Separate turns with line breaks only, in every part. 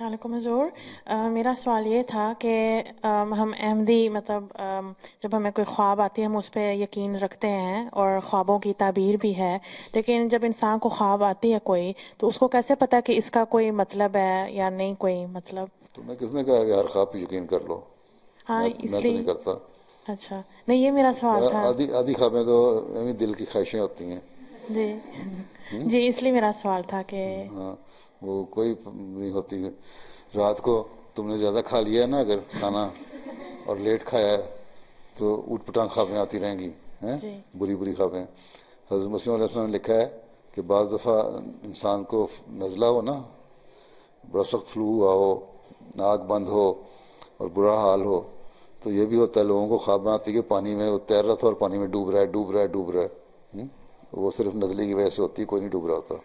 अस्सलाम हजूर मेरा सवाल ये था कि हम अहमदी मतलब जब हमें कोई ख्वाब आती है हम उस पर यकीन रखते हैं और ख्वाबों की ताबीर भी है लेकिन जब इंसान को ख्वाब आती है कोई तो उसको कैसे पता कि इसका कोई मतलब है या नहीं कोई मतलब
तुमने किसने कहा कि हर ख्वाब यकीन कर लो
हाँ तो इसलिए नहीं करता अच्छा नहीं ये मेरा सवाल था
आधी आधी ख्वाबें तो दिल की ख्वाहिशें होती हैं जी जी
इसलिए मेरा सवाल था कि
हाँ वो कोई नहीं होती है रात को तुमने ज़्यादा खा लिया है ना अगर खाना और लेट खाया है तो ऊट पटांग खाबे आती रहेंगी हैं बुरी बुरी खाबे हजरत मसीम ने लिखा है कि बज़ दफ़ा इंसान को नज़ला हो ना बड़ा सख्त फ्लू हुआ हो नाक बंद हो और बुरा हाल हो तो ये भी होता है लोगों को ख्वाब आती है कि पानी में वो तैर रहा था और पानी में डूब रहा है डूब रहा है डूब रहा है हुँ? हम्म? वो सिर्फ नजले की वजह से होती कोई नहीं डूब रहा होता है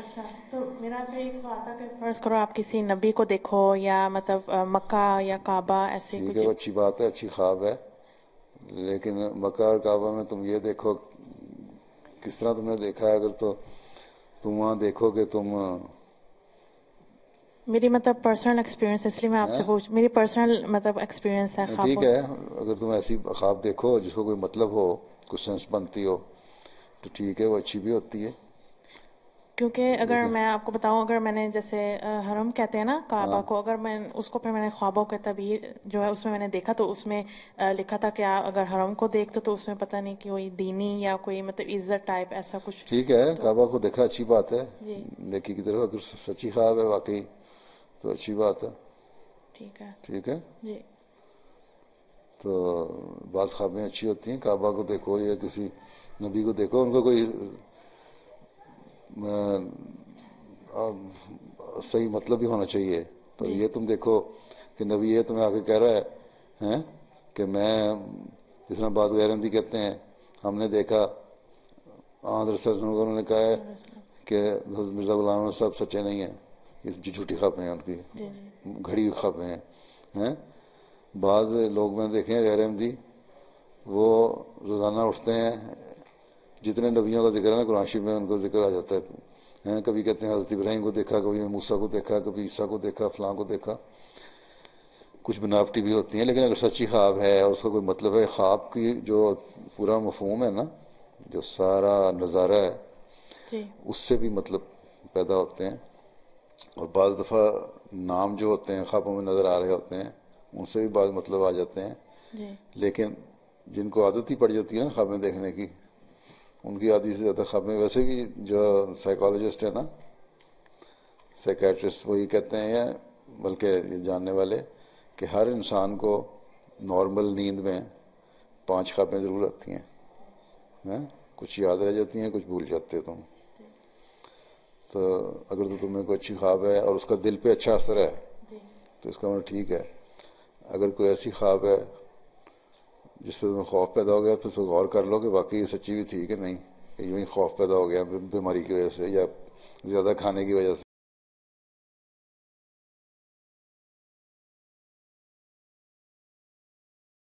अच्छा, तो मेरा फिर तो था कि करो आप किसी नबी को देखो या मतलब मक्का या काबा ऐसे है अच्छी
बात है अच्छी ख्वाब है लेकिन मक्का और काबा में तुम ये देखो किस तरह तुमने देखा है अगर तो तुम वहाँ देखोगे तुम
मेरी मतलब पर्सनल एक्सपीरियंस इसलिए मैं आपसे पूछ मेरी पर्सनल मतलब एक्सपीरियंस है ठीक है
अगर तुम ऐसी ख्वाब देखो जिसको कोई मतलब हो कुछ बनती हो तो ठीक है वो अच्छी भी होती है
क्योंकि अगर मैं आपको बताऊं अगर मैंने जैसे हरम कहते हैं ना काबा हाँ। को अगर मैं उसको फिर मैंने ख्वाबों के तबीर जो है उसमें मैंने देखा तो उसमें लिखा था कि अगर हरम को देखते तो उसमें पता नहीं कि कोई दीनी या कोई मतलब इज्जत टाइप ऐसा कुछ ठीक है
तो, काबा को देखा अच्छी बात है लेकिन की तरफ अगर सच्ची ख्वाब है वाकई तो अच्छी बात है ठीक है ठीक है जी तो बाज़ ख्वाबें अच्छी होती हैं काबा को देखो या किसी नबी को देखो उनका कोई सही मतलब भी होना चाहिए पर ये तुम देखो कि नबी ये तुम्हें आके कह रहा है हैं कि मैं जिस तरह बात गैरंदी कहते हैं हमने देखा आंध्र सर उन्होंने कहा है कि मिर्जा गुलाम साहब सच्चे नहीं हैं इस झूठी ख्वाबें हैं उनकी घड़ी हुई ख्वाबें हैं हैं बाज़ लोग मैंने देखे हैं गैर अहमदी वो रोज़ाना उठते हैं जितने नबियों का जिक्र है ना कुरान में उनका जिक्र आ जाता है हैं कभी कहते हैं हजरत इब्राहिम को देखा कभी मूसा को देखा कभी ईसा को देखा फलां को देखा कुछ बनावटी भी होती हैं लेकिन अगर सच्ची ख्वाब है और उसका कोई मतलब है ख्वाब की जो पूरा मफहम है ना जो सारा नज़ारा है उससे भी मतलब पैदा होते हैं और बज़ दफ़ा नाम जो होते हैं ख्वाबों में नज़र आ रहे होते हैं उनसे भी बाद मतलब आ जाते हैं लेकिन जिनको आदत ही पड़ जाती है ना ख्वाबें देखने की उनकी आधी से ज़्यादा ख्वाबें वैसे भी जो साइकोलॉजिस्ट है ना साइकेट्रिस्ट वो ये कहते हैं या बल्कि जानने वाले कि हर इंसान को नॉर्मल नींद में पांच ख्वाबें ज़रूर आती हैं हैं कुछ याद रह जाती हैं कुछ भूल जाते हो तुम तो अगर तो तुम्हें कोई अच्छी ख्वाब है और उसका दिल पे अच्छा असर है तो इसका मतलब ठीक है अगर कोई ऐसी ख्वाब है जिस पर तुम्हें खौफ पैदा हो गया तो उस गौर कर लो कि वाकई ये सच्ची भी थी कि नहीं कि यूँ ही खौफ पैदा हो गया बीमारी की वजह से या ज़्यादा खाने की वजह से